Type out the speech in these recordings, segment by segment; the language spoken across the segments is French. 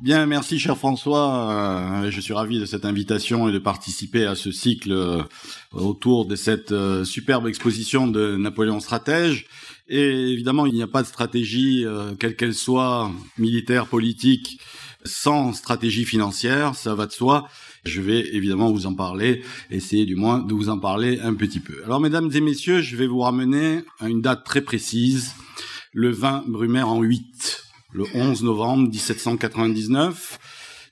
Bien, merci cher François. Euh, je suis ravi de cette invitation et de participer à ce cycle euh, autour de cette euh, superbe exposition de Napoléon Stratège. Et évidemment, il n'y a pas de stratégie, quelle qu'elle soit, militaire, politique, sans stratégie financière, ça va de soi. Je vais évidemment vous en parler, essayer du moins de vous en parler un petit peu. Alors mesdames et messieurs, je vais vous ramener à une date très précise, le 20 Brumaire en 8 le 11 novembre 1799.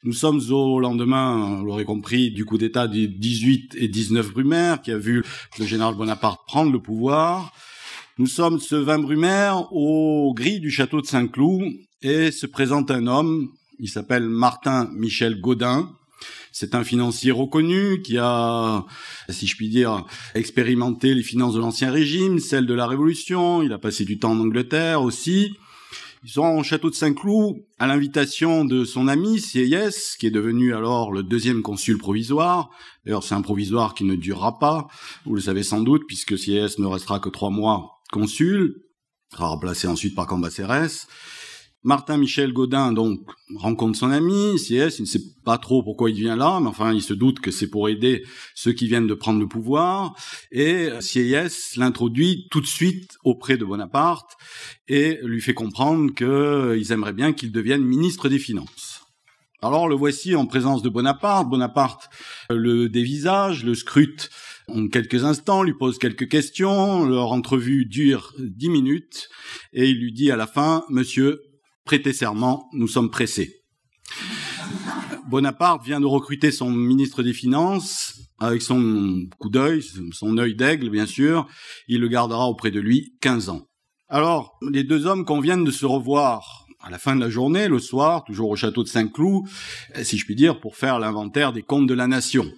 Nous sommes au lendemain, vous l'aurez compris, du coup d'État des 18 et 19 Brumaire, qui a vu le général Bonaparte prendre le pouvoir. Nous sommes ce 20 Brumaire au gris du château de Saint-Cloud et se présente un homme, il s'appelle Martin Michel Gaudin, C'est un financier reconnu qui a, si je puis dire, expérimenté les finances de l'Ancien Régime, celles de la Révolution. Il a passé du temps en Angleterre aussi. Ils sont au château de Saint-Cloud à l'invitation de son ami Sieyès, qui est devenu alors le deuxième consul provisoire. D'ailleurs, c'est un provisoire qui ne durera pas, vous le savez sans doute, puisque Sieyès ne restera que trois mois consul, sera remplacé ensuite par Cambacérès. Martin Michel Godin donc rencontre son ami CS, il ne sait pas trop pourquoi il vient là, mais enfin il se doute que c'est pour aider ceux qui viennent de prendre le pouvoir et CS euh, l'introduit tout de suite auprès de Bonaparte et lui fait comprendre qu'ils euh, aimeraient bien qu'il devienne ministre des Finances. Alors le voici en présence de Bonaparte, Bonaparte euh, le dévisage, le scrute en quelques instants, lui pose quelques questions, leur entrevue dure dix minutes, et il lui dit à la fin, Monsieur, prêtez serment, nous sommes pressés. Bonaparte vient de recruter son ministre des Finances avec son coup d'œil, son œil d'aigle bien sûr. Il le gardera auprès de lui 15 ans. Alors, les deux hommes conviennent de se revoir à la fin de la journée, le soir, toujours au château de Saint-Cloud, si je puis dire, pour faire l'inventaire des comptes de la nation.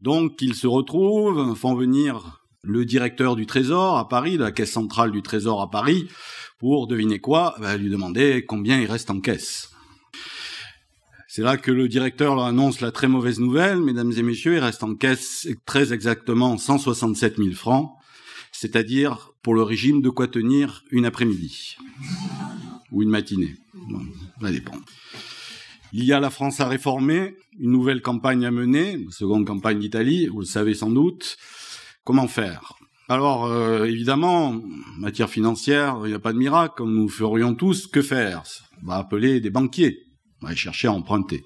Donc, ils se retrouvent, font venir le directeur du Trésor à Paris, de la Caisse centrale du Trésor à Paris, pour, deviner quoi, bah, lui demander combien il reste en caisse. C'est là que le directeur leur annonce la très mauvaise nouvelle, mesdames et messieurs, il reste en caisse très exactement 167 000 francs, c'est-à-dire pour le régime de quoi tenir une après-midi ou une matinée. ça dépend. Il y a la France à réformer, une nouvelle campagne à mener, une seconde campagne d'Italie, vous le savez sans doute. Comment faire alors, euh, évidemment, en matière financière, il n'y a pas de miracle, comme nous ferions tous, que faire On va appeler des banquiers, on va aller chercher à emprunter.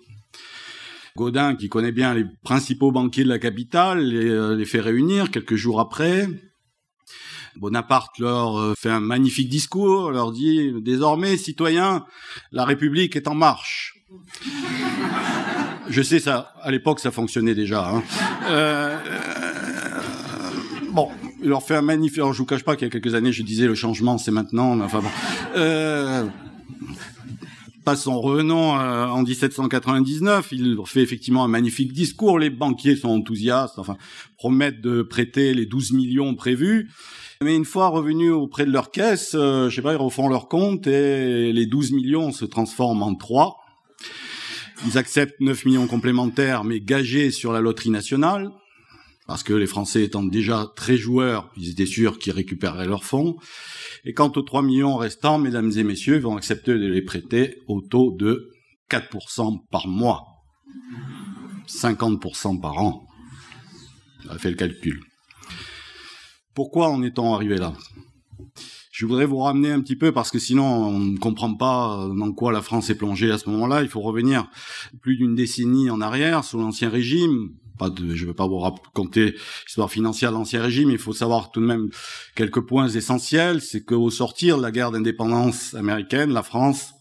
Gaudin, qui connaît bien les principaux banquiers de la capitale, les, euh, fait réunir quelques jours après. Bonaparte leur euh, fait un magnifique discours, leur dit Désormais, citoyens, la République est en marche. Je sais ça, à l'époque ça fonctionnait déjà. Hein. Euh, Bon, il leur fait un magnifique. Alors, je vous cache pas qu'il y a quelques années, je disais le changement, c'est maintenant. enfin bon. Euh, pas son euh, en 1799. Il fait effectivement un magnifique discours. Les banquiers sont enthousiastes, enfin, promettent de prêter les 12 millions prévus. Mais une fois revenus auprès de leur caisse, euh, je sais pas, ils refont leur compte et les 12 millions se transforment en 3. Ils acceptent 9 millions complémentaires, mais gagés sur la loterie nationale parce que les Français étant déjà très joueurs, ils étaient sûrs qu'ils récupéreraient leurs fonds. Et quant aux 3 millions restants, mesdames et messieurs, ils vont accepter de les prêter au taux de 4% par mois, 50% par an. On a fait le calcul. Pourquoi en est-on arrivé là je voudrais vous ramener un petit peu parce que sinon on ne comprend pas dans quoi la France est plongée à ce moment-là. Il faut revenir plus d'une décennie en arrière sous l'Ancien Régime. Je ne je vais pas vous raconter l'histoire financière de l'ancien régime. Il faut savoir tout de même quelques points essentiels. C'est qu'au sortir de la guerre d'indépendance américaine, la France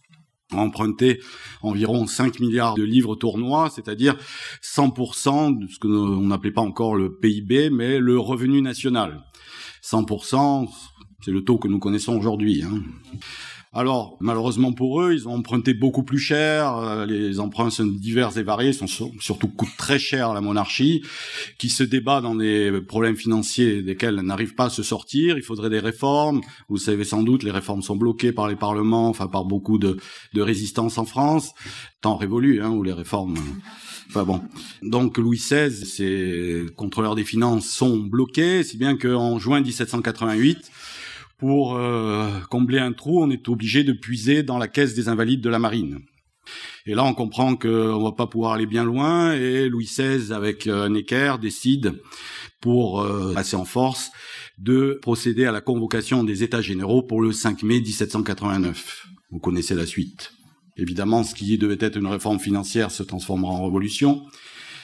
a emprunté environ 5 milliards de livres tournois, c'est-à-dire 100% de ce que on n'appelait pas encore le PIB, mais le revenu national. 100%, c'est le taux que nous connaissons aujourd'hui. Hein. Alors, malheureusement pour eux, ils ont emprunté beaucoup plus cher. Euh, les emprunts sont divers et variés, sont surtout coûtent très cher à la monarchie, qui se débat dans des problèmes financiers desquels elle n'arrive pas à se sortir. Il faudrait des réformes. Vous savez sans doute, les réformes sont bloquées par les parlements, enfin par beaucoup de, de résistance en France. Temps révolu, hein, où les réformes... Enfin bon. Donc Louis XVI, ses contrôleurs des finances sont bloqués, si bien qu'en juin 1788, pour euh, combler un trou, on est obligé de puiser dans la caisse des invalides de la marine. Et là, on comprend qu'on va pas pouvoir aller bien loin, et Louis XVI, avec euh, Necker, décide, pour euh, passer en force, de procéder à la convocation des États généraux pour le 5 mai 1789. Vous connaissez la suite. Évidemment, ce qui devait être une réforme financière se transformera en révolution.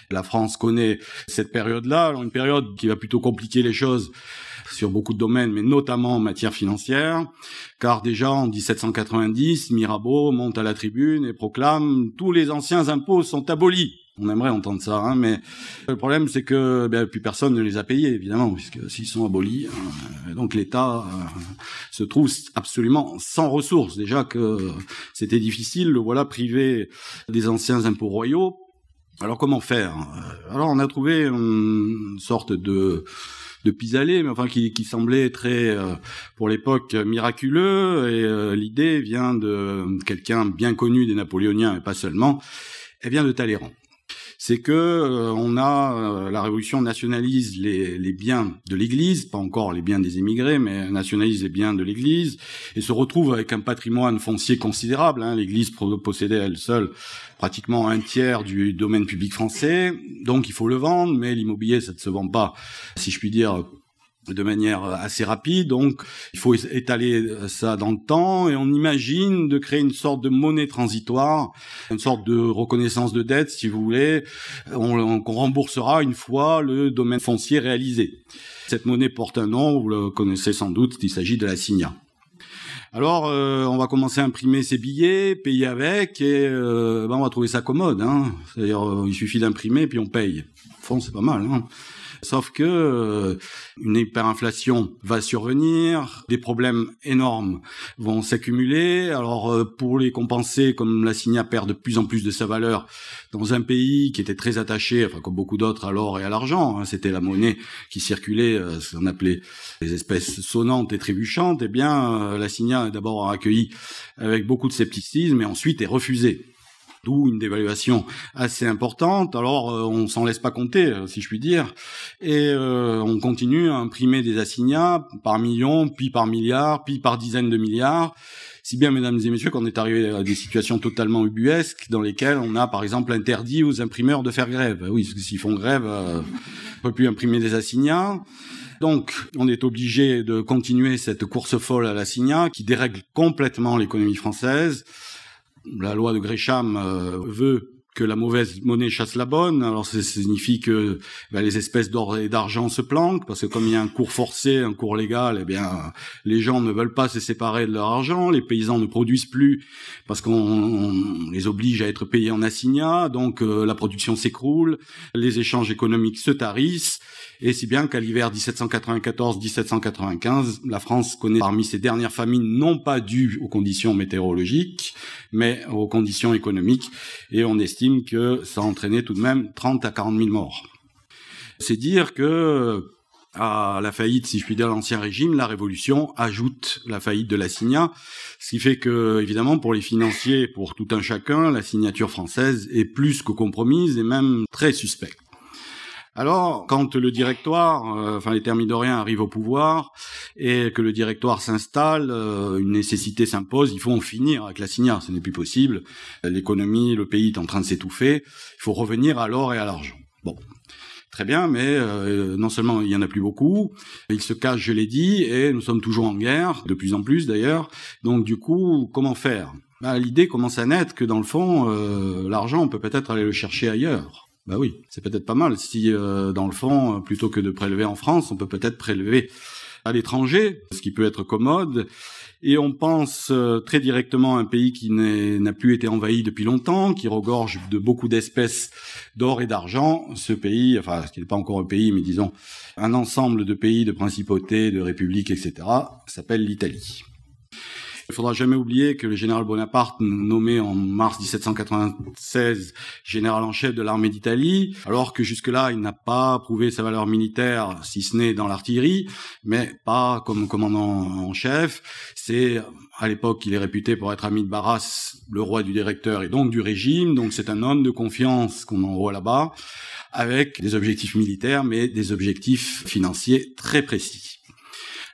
La France connaît cette période-là, une période qui va plutôt compliquer les choses sur beaucoup de domaines, mais notamment en matière financière, car déjà en 1790, Mirabeau monte à la tribune et proclame tous les anciens impôts sont abolis. On aimerait entendre ça, hein, mais le problème c'est que ben, plus personne ne les a payés, évidemment, puisque s'ils sont abolis, hein, donc l'État euh, se trouve absolument sans ressources. Déjà que c'était difficile, le voilà privé des anciens impôts royaux. Alors comment faire euh, Alors on a trouvé une sorte de de pis mais enfin qui, semblait très, euh, pour l'époque, miraculeux. Et euh, l'idée vient de quelqu'un bien connu des Napoléoniens, et pas seulement. Elle vient de Talleyrand c'est que euh, on a euh, la révolution nationalise les, biens de l'Église, pas encore les biens des émigrés, mais nationalise les biens de l'Église et se retrouve avec un patrimoine foncier considérable. Hein. L'Église possédait elle seule pratiquement un tiers du domaine public français, donc il faut le vendre, mais l'immobilier ça ne se vend pas, si je puis dire, de manière euh, assez rapide. Donc, il faut étaler euh, ça dans le temps et on imagine de créer une sorte de monnaie transitoire, une sorte de reconnaissance de dette, si vous voulez, euh, qu'on remboursera une fois le domaine foncier réalisé. Cette monnaie porte un nom, vous le connaissez sans doute, il s'agit de la signa. Alors, on va commencer à imprimer ces billets, payer avec, et ben, on va trouver ça commode. Hein. C'est-à-dire, il suffit d'imprimer, puis on paye. Au fond, c'est pas mal. Hein. Sauf que euh, une hyperinflation va survenir, des problèmes énormes vont s'accumuler. Alors euh, pour les compenser, comme la perd de plus en plus de sa valeur dans un pays qui était très attaché, enfin comme beaucoup d'autres, à l'or et à l'argent, hein, c'était la monnaie qui circulait, euh, ce qu'on appelait les espèces sonnantes et trébuchantes. Eh bien, la signa est d'abord accueillie avec beaucoup de scepticisme et ensuite est refusée d'où une dévaluation assez importante. Alors euh, on s'en laisse pas compter, euh, si je puis dire, et euh, on continue à imprimer des assignats par millions, puis par milliards, puis par dizaines de milliards. Si bien, mesdames et messieurs, qu'on est arrivé à des situations totalement ubuesques dans lesquelles on a, par exemple, interdit aux imprimeurs de faire grève. Oui, s'ils font grève, euh, on peut plus imprimer des assignats. Donc, on est obligé de continuer cette course folle à l'assignat qui dérègle complètement l'économie française la loi de Gresham euh, veut que la mauvaise monnaie chasse la bonne. Alors ça signifie que ben, les espèces d'or et d'argent se planquent parce que comme il y a un cours forcé, un cours légal, eh bien les gens ne veulent pas se séparer de leur argent. Les paysans ne produisent plus parce qu'on les oblige à être payés en assignat Donc euh, la production s'écroule, les échanges économiques se tarissent. Et si bien qu'à l'hiver 1794-1795, la France connaît parmi ses dernières famines non pas dues aux conditions météorologiques, mais aux conditions économiques. Et on estime que ça entraînait tout de même 30 à 40 000 morts. C'est dire que à la faillite, si je puis dire, l'ancien régime, la révolution ajoute la faillite de la signa, ce qui fait que, évidemment, pour les financiers, pour tout un chacun, la signature française est plus que compromise et même très suspecte. Alors, quand le directoire, euh, enfin les thermidoriens arrivent au pouvoir et que le directoire s'installe, euh, une nécessité s'impose, il faut en finir avec la signa, ce n'est plus possible. L'économie, le pays est en train de s'étouffer, il faut revenir à l'or et à l'argent. Bon. Très bien, mais euh, non seulement il y en a plus beaucoup, il se cache, je l'ai dit, et nous sommes toujours en guerre, de plus en plus d'ailleurs. Donc du coup, comment faire ben, L'idée commence à naître que dans le fond, l'argent, on peut peut-être aller le chercher ailleurs ben oui, c'est peut-être pas mal. Si euh, dans le fond, euh, plutôt que de prélever en France, on peut peut-être prélever à l'étranger, ce qui peut être commode. Et on pense euh, très directement à un pays qui n'a plus été envahi depuis longtemps, qui regorge de beaucoup d'espèces d'or et d'argent. Ce pays, enfin, ce qui n'est pas encore un pays, mais disons un ensemble de pays, de principautés, de républiques, etc., s'appelle l'Italie. Il faudra jamais oublier que le général Bonaparte, nommé en mars 1796 général en chef de l'armée d'Italie, alors que jusque-là il n'a pas prouvé sa valeur militaire, si ce n'est dans l'artillerie, mais pas comme commandant en chef, c'est à l'époque, qu'il est réputé pour être ami de Barras, le roi du directeur et donc du régime. Donc c'est un homme de confiance qu'on envoie là-bas, avec des objectifs militaires, mais des objectifs financiers très précis.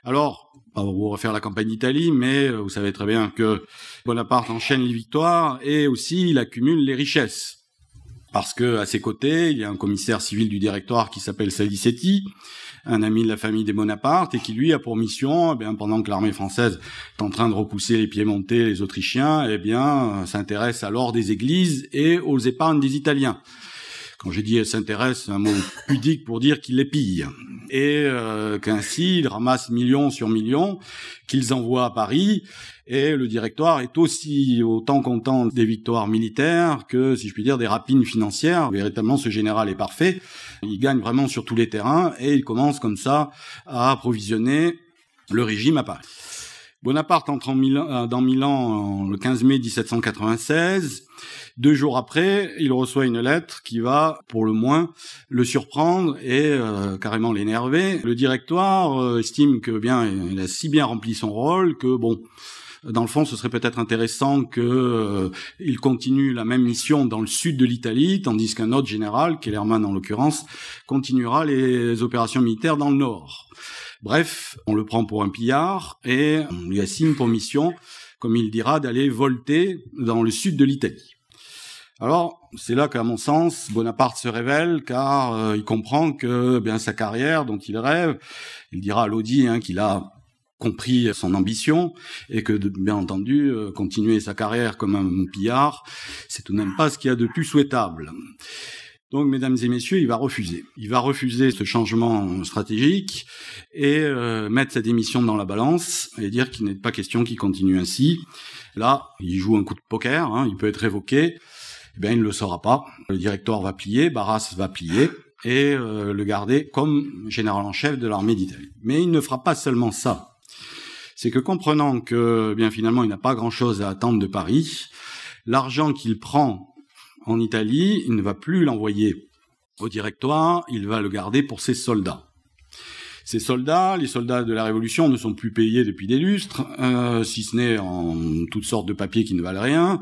Alors, pas vous refaire la campagne d'Italie, mais euh, vous savez très bien que Bonaparte enchaîne les victoires et aussi il accumule les richesses. Parce que à ses côtés, il y a un commissaire civil du directoire qui s'appelle Salicetti, un ami de la famille des Bonaparte, et qui lui a pour mission, eh bien, pendant que l'armée française est en train de repousser les Piémontais, les Autrichiens, eh bien, euh, s'intéresse des églises et aux épargnes des Italiens. Quand j'ai dit elle s'intéresse, c'est un mot pudique pour dire qu'il les pille. Et euh, qu'ainsi, ils ramassent millions sur millions, qu'ils envoient à Paris, et le directoire est aussi autant content des victoires militaires que, si je puis dire, des rapines financières. Véritablement, ce général est parfait. Il gagne vraiment sur tous les terrains, et il commence comme ça à approvisionner le régime à Paris. Bonaparte entre en Milan, euh, dans Milan le 15 mai 1796. Deux jours après, il reçoit une lettre qui va, pour le moins, le surprendre et euh, carrément l'énerver. Le directoire euh, estime que bien, il a si bien rempli son rôle que bon. Dans le fond, ce serait peut-être intéressant qu'il continue la même mission dans le sud de l'Italie, tandis qu'un autre général, Kellerman en l'occurrence, continuera les opérations militaires dans le nord. Bref, on le prend pour un pillard et on lui assigne pour mission, comme il dira, d'aller volter dans le sud de l'Italie. Alors, c'est là qu'à mon sens, Bonaparte se révèle, car euh, il comprend que bien sa carrière dont il rêve, il dira à Lodi hein, qu'il a compris son ambition et que, bien entendu, euh, continuer sa carrière comme un pillard, c'est tout de même pas ce qu'il y a de plus souhaitable. Donc, mesdames et messieurs, il va refuser. Il va refuser ce changement stratégique et euh, mettre sa démission dans la balance et dire qu'il n'est pas question qu'il continue ainsi. Là, il joue un coup de poker, hein, il peut être évoqué. Eh bien, il ne le saura pas. Le directeur va plier, Barras va plier et euh, le garder comme général en chef de l'armée d'Italie. Mais il ne fera pas seulement ça. C'est que comprenant que, bien finalement, il n'a pas grand-chose à attendre de Paris, l'argent qu'il prend en Italie, il ne va plus l'envoyer au directoire, il va le garder pour ses soldats. Ces soldats, les soldats de la Révolution, ne sont plus payés depuis des lustres, euh, si ce n'est en toutes sortes de papiers qui ne valent rien.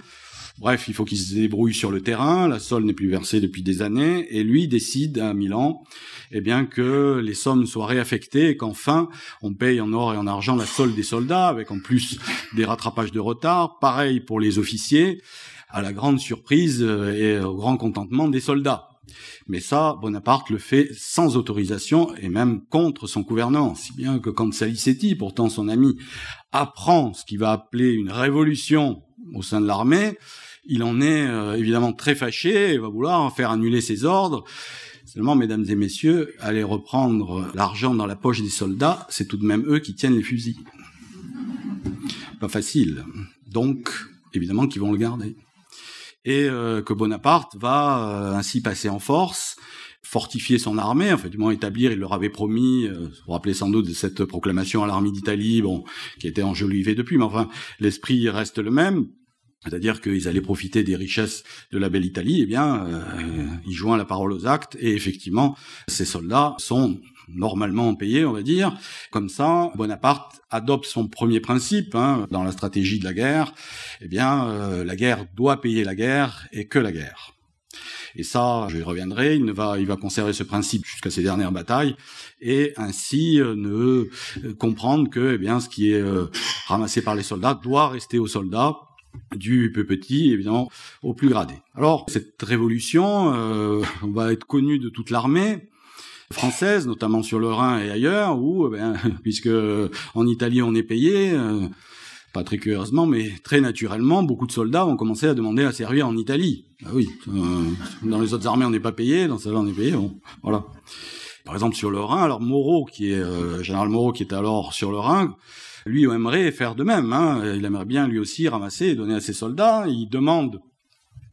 Bref, il faut qu'ils se débrouillent sur le terrain. La solde n'est plus versée depuis des années, et lui décide à Milan, eh bien que les sommes soient réaffectées et qu'enfin on paye en or et en argent la solde des soldats, avec en plus des rattrapages de retard. Pareil pour les officiers à la grande surprise euh, et au grand contentement des soldats. Mais ça, Bonaparte le fait sans autorisation et même contre son gouvernement, si bien que quand Salicetti, pourtant son ami, apprend ce qu'il va appeler une révolution au sein de l'armée, il en est euh, évidemment très fâché et va vouloir faire annuler ses ordres. Seulement, mesdames et messieurs, aller reprendre l'argent dans la poche des soldats, c'est tout de même eux qui tiennent les fusils. Pas facile. Donc, évidemment qu'ils vont le garder et euh, que Bonaparte va euh, ainsi passer en force fortifier son armée, en fait, du moins établir, il leur avait promis, euh, vous vous rappelez sans doute de cette proclamation à l'armée d'Italie, bon, qui était enjolivée depuis, mais enfin, l'esprit reste le même. C'est-à-dire qu'ils allaient profiter des richesses de la belle Italie, eh bien, euh, il joint la parole aux actes, et effectivement, ces soldats sont normalement payés, on va dire. Comme ça, Bonaparte adopte son premier principe hein, dans la stratégie de la guerre. Eh bien, euh, la guerre doit payer la guerre et que la guerre. Et ça, je y reviendrai, il, ne va, il va conserver ce principe jusqu'à ses dernières batailles, et ainsi euh, ne euh, comprendre que eh bien, ce qui est ramassé par les soldats doit rester aux soldats, du peu petit, évidemment, au plus gradé. Alors, cette révolution va être connue de toute l'armée, française, notamment sur le Rhin et ailleurs, où, eh ben, puisque euh, en Italie on est payé, euh, pas très curieusement, mais très naturellement, beaucoup de soldats ont commencé à demander à servir en Italie. Ah oui, euh, dans les autres armées on n'est pas payé, dans celles là on est payé, voilà. Par exemple sur le Rhin, alors Moreau, qui est général Moreau, qui est alors sur le Rhin, lui aimerait faire de même. Hein. Il aimerait bien lui aussi ramasser et donner à ses soldats. Il demande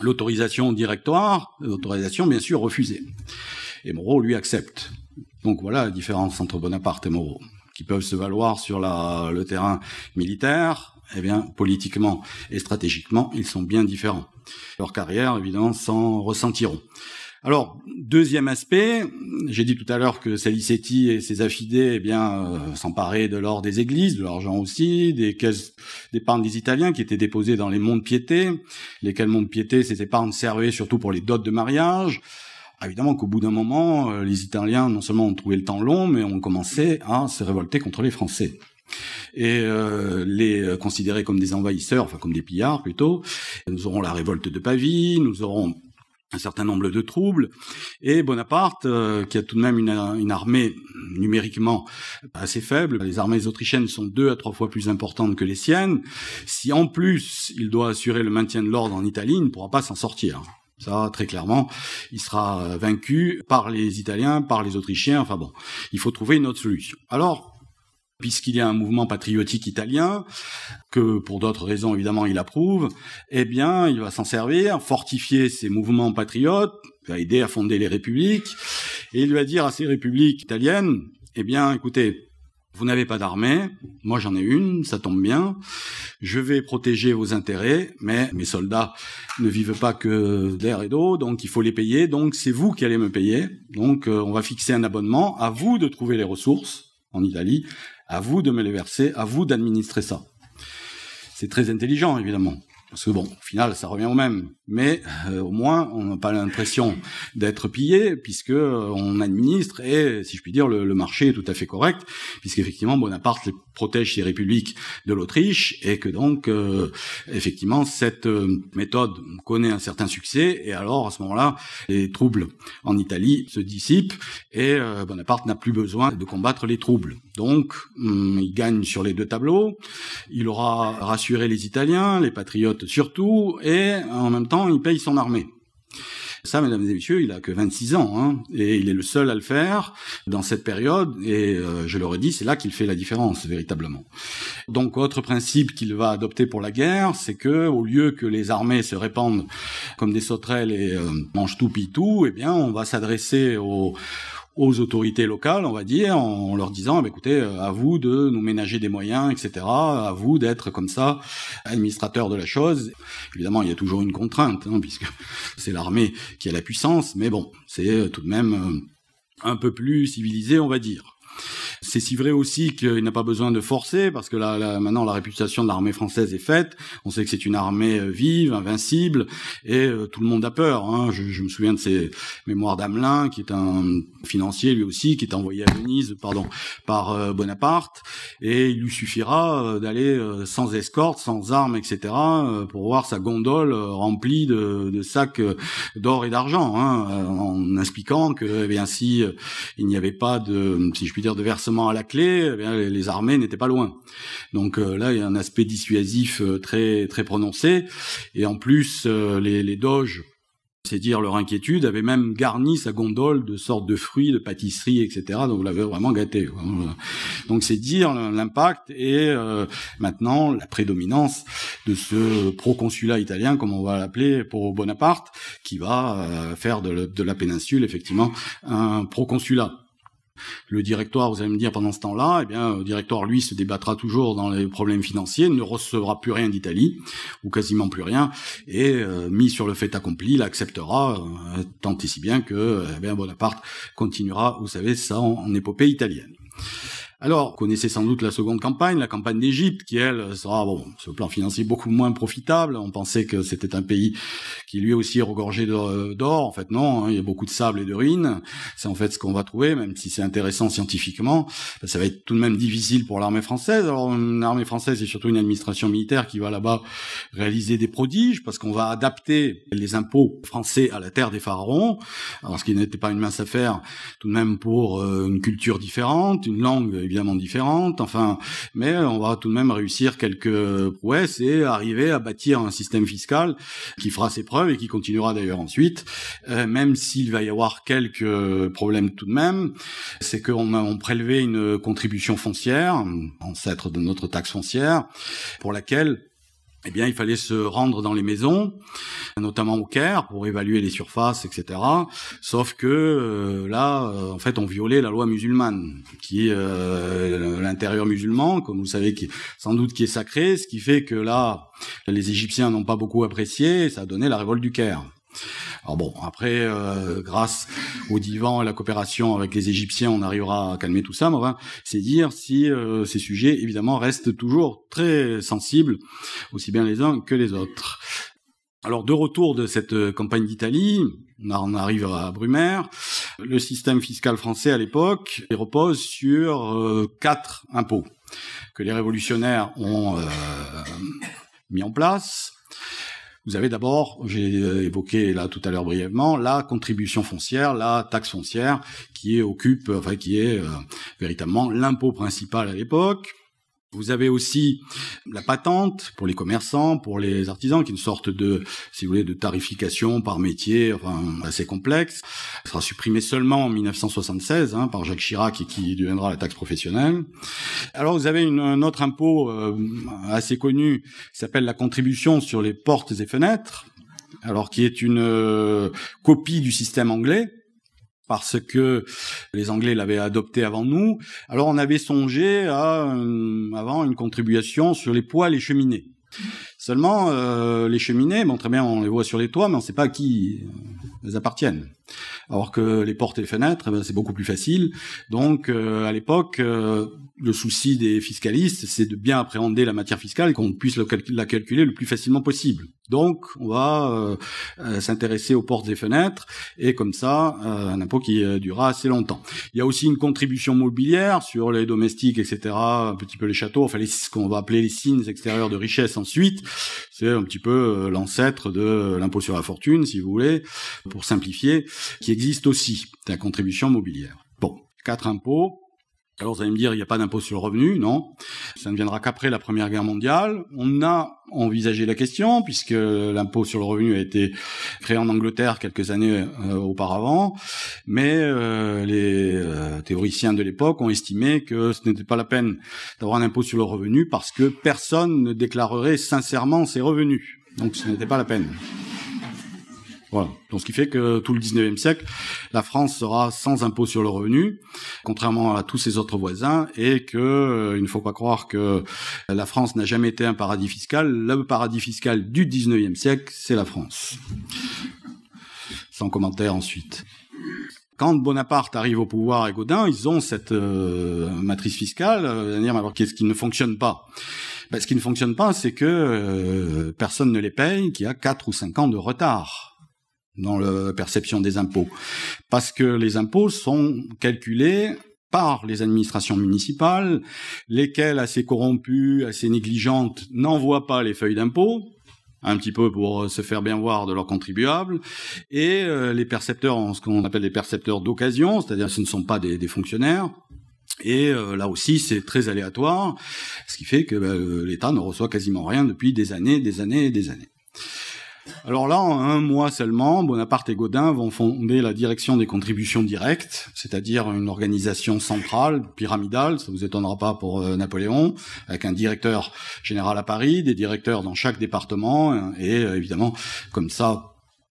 l'autorisation directoire, l'autorisation bien sûr refusée. Et Moreau, lui, accepte. Donc voilà la différence entre Bonaparte et Moreau, qui peuvent se valoir sur le terrain militaire, eh bien, politiquement et stratégiquement, ils sont bien différents. Leur carrière, évidemment, s'en ressentiront. Alors, deuxième aspect, j'ai dit tout à l'heure que Salicetti et ses affidés, eh bien, euh, s'emparaient de l'or des églises, de l'argent aussi, des caisses d'épargne des Italiens qui étaient déposées dans les monts de piété, lesquels monts de piété, ces épargnes servaient surtout pour les dots de mariage, bah, évidemment qu'au bout d'un moment, euh, les Italiens, non seulement ont trouvé le temps long, mais ont commencé à se révolter contre les Français et euh, les euh, considérer comme des envahisseurs, enfin comme des pillards plutôt. Nous aurons la révolte de Pavie, nous aurons un certain nombre de troubles. Et Bonaparte, qui a tout de même une, une, armée numériquement assez faible, les armées autrichiennes sont deux à trois fois plus importantes que les siennes, si en plus il doit assurer le maintien de l'ordre en Italie, il ne pourra pas s'en sortir. Ça, très clairement, il sera euh, vaincu par les Italiens, par les Autrichiens. Enfin bon, il faut trouver une autre solution. Alors, puisqu'il y a un mouvement patriotique italien, que pour d'autres raisons évidemment il approuve, eh bien il va s'en servir, fortifier ses mouvements patriotes, va aider à fonder les républiques, et il va dire à ces républiques italiennes, eh bien écoutez, vous n'avez pas d'armée, moi j'en ai une, ça tombe bien, je vais protéger vos intérêts, mais mes soldats ne vivent pas que d'air et d'eau, donc il faut les payer, donc c'est vous qui allez me payer. Donc euh, on va fixer un abonnement, à vous de trouver les ressources en Italie, à vous de me les verser, à vous d'administrer ça. C'est très intelligent, évidemment. Parce que bon, au final, ça revient au même mais euh, au moins on n'a pas l'impression d'être pillé puisque euh, on administre et si je puis dire le, marché est tout à fait correct effectivement Bonaparte protège ses républiques de l'Autriche et que donc euh, effectivement cette méthode connaît un certain succès et alors à ce moment-là les troubles en Italie se dissipent et Bonaparte n'a plus besoin de combattre les troubles donc mm, il gagne sur les deux tableaux il aura rassuré les Italiens les patriotes surtout et en même temps il paye son armée. Ça, mesdames et messieurs, il a que 26 ans, hein, et il est le seul à le faire dans cette période, et euh, je le redis, c'est là qu'il fait la différence, véritablement. Donc, autre principe qu'il va adopter pour la guerre, c'est que, au lieu que les armées se répandent comme des sauterelles et euh, mangent tout, pis tout, eh bien, on va s'adresser aux aux autorités locales, on va dire, en leur disant, bah, écoutez, euh, à vous de nous ménager des moyens, etc., à vous d'être comme ça administrateur de la chose. Évidemment, il y a toujours une contrainte, hein, puisque c'est l'armée qui a la puissance, mais bon, c'est euh, tout de même euh, un peu plus civilisé, on va dire. C'est si vrai aussi qu'il n'a pas besoin de forcer, parce que là, maintenant, la réputation de l'armée française est faite. On sait que c'est une armée euh, vive, invincible, et euh, tout le monde a peur. Hein. Je, me souviens de ces mémoires d'Amelin, qui est un financier lui aussi, qui est envoyé à Venise, pardon, par euh, Bonaparte, et il lui suffira d'aller sans escorte, sans armes, etc., pour voir sa gondole remplie de, de sacs d'or et d'argent, hein, en expliquant que, eh bien, si il n'y avait pas de, si je puis dire, de versement à la clé, eh les armées n'étaient pas loin. Donc euh, là, il y a un aspect dissuasif euh, très très prononcé, et en plus, euh, les, les doges c'est dire leur inquiétude, avaient même garni sa gondole de sortes de fruits, de pâtisseries, etc. Donc, vous l'avez vraiment gâté. Donc, c'est dire l'impact et maintenant la prédominance de ce proconsulat italien, comme on va l'appeler pour Bonaparte, qui va faire de, la péninsule, effectivement, un proconsulat. Le directoire, vous allez me dire, pendant ce temps-là, eh bien, le directoire, lui, se débattra toujours dans les problèmes financiers, ne recevra plus rien d'Italie, ou quasiment plus rien, et euh, mis sur le fait accompli, l'acceptera, euh, tant et si bien que eh bien, Bonaparte continuera, vous savez, ça en épopée italienne. Alors, connaissez sans doute la seconde campagne, la campagne d'Égypte, qui elle sera, bon, sur le plan financier, beaucoup moins profitable. On pensait que c'était un pays qui lui aussi est regorgé d'or. En fait, non, hein, il y a beaucoup de sable et de ruines. C'est en fait ce qu'on va trouver, même si c'est intéressant scientifiquement. Ben, ça va être tout de même difficile pour l'armée française. Alors, armée française, c'est surtout une administration militaire qui va là-bas réaliser des prodiges, parce qu'on va adapter les impôts français à la terre des pharaons. Alors, ce qui n'était pas une mince affaire, tout de même pour euh, une culture différente, une langue évidemment différentes. Enfin, mais on va tout de même réussir quelques prouesses et arriver à bâtir un système fiscal qui fera ses preuves et qui continuera d'ailleurs ensuite, euh, même s'il va y avoir quelques problèmes tout de même. C'est qu'on on prélevé une contribution foncière, ancêtre de notre taxe foncière, pour laquelle eh bien, il fallait se rendre dans les maisons, notamment au Caire, pour évaluer les surfaces, etc. Sauf que euh, là, euh, en fait, on violait la loi musulmane, qui euh, l'intérieur musulman, comme vous savez, qui sans doute qui est sacré, ce qui fait que là, les Égyptiens n'ont pas beaucoup apprécié, ça a donné la révolte du Caire. Alors bon, après, euh, grâce au divan et la coopération avec les Égyptiens, on arrivera à calmer tout ça, mais c'est dire si euh, ces sujets, évidemment, restent toujours très sensibles, aussi bien les uns que les autres. Alors, de retour de cette euh, campagne d'Italie, on arrive à Brumaire. Le système fiscal français à l'époque repose sur quatre impôts que les révolutionnaires ont mis en place. Vous avez d'abord, j'ai euh, évoqué là tout à l'heure brièvement, la contribution foncière, la taxe foncière qui occupe, enfin qui est euh, véritablement l'impôt principal à l'époque. Vous avez aussi la patente pour les commerçants, pour les artisans, qui est une sorte de, si vous voulez, de tarification par métier, enfin, assez complexe. Elle sera supprimée seulement en 1976 hein, par Jacques Chirac et qui deviendra la taxe professionnelle. Alors vous avez une, un autre impôt euh, assez connu, qui s'appelle la contribution sur les portes et fenêtres, alors qui est une euh, copie du système anglais parce que les Anglais l'avaient adopté avant nous. Alors on avait songé à euh, avant une contribution sur les poêles et les cheminées. Seulement, euh, les cheminées, bon, très bien, on les voit sur les toits, mais on ne sait pas à qui euh, elles appartiennent. Alors que les portes et les fenêtres, eh ben, c'est beaucoup plus facile. Donc, à l'époque, le souci des fiscalistes, c'est de bien appréhender la matière fiscale et qu'on puisse la calculer le plus facilement possible. Donc, on va euh, euh, s'intéresser aux portes et fenêtres, et comme ça, euh, un impôt qui durera assez longtemps. Il y a aussi une contribution mobilière sur les domestiques, etc., un petit peu les châteaux, enfin ce qu'on va appeler les signes extérieurs de richesse ensuite. C'est un petit peu l'ancêtre de l'impôt sur la fortune, si vous voulez, pour simplifier, qui existe aussi, la contribution mobilière. Bon, quatre impôts, alors vous allez me dire, il n'y a pas d'impôt sur le revenu, non. Ça ne viendra qu'après la Première Guerre mondiale. On a envisagé la question, puisque l'impôt sur le revenu a été créé en Angleterre quelques années euh, auparavant, mais euh, les euh, théoriciens de l'époque ont estimé que ce n'était pas la peine d'avoir un impôt sur le revenu parce que personne ne déclarerait sincèrement ses revenus. Donc ce n'était pas la peine. Voilà. Donc, ce qui fait que tout le 19e siècle, la France sera sans impôt sur le revenu, contrairement à tous ses autres voisins, et que euh, il ne faut pas croire que la France n'a jamais été un paradis fiscal. Le paradis fiscal du 19e siècle, c'est la France. Sans commentaire ensuite quand Bonaparte arrive au pouvoir et Gaudin, ils ont cette euh, matrice fiscale. Euh, alors qu'est-ce qui ne fonctionne pas ben, Ce qui ne fonctionne pas, c'est que euh, personne ne les paye, qu'il y a 4 ou 5 ans de retard dans la perception des impôts. Parce que les impôts sont calculés par les administrations municipales, lesquelles, assez corrompues, assez négligentes, n'envoient pas les feuilles d'impôts, un petit peu pour euh, se faire bien voir de leurs contribuables, et euh, les percepteurs, ce qu'on appelle les percepteurs d'occasion, c'est-à-dire ce ne sont pas des, fonctionnaires, et euh, là aussi, c'est très aléatoire, ce qui fait que bah, l'État ne reçoit quasiment rien depuis des années, des années et des années. Alors là, en un mois seulement, Bonaparte et Gaudin vont fonder la direction des contributions directes, c'est-à-dire une organisation centrale, pyramidale, ça vous étonnera pas pour euh, Napoléon, avec un directeur général à Paris, des directeurs dans chaque département, hein, et euh, évidemment, comme ça,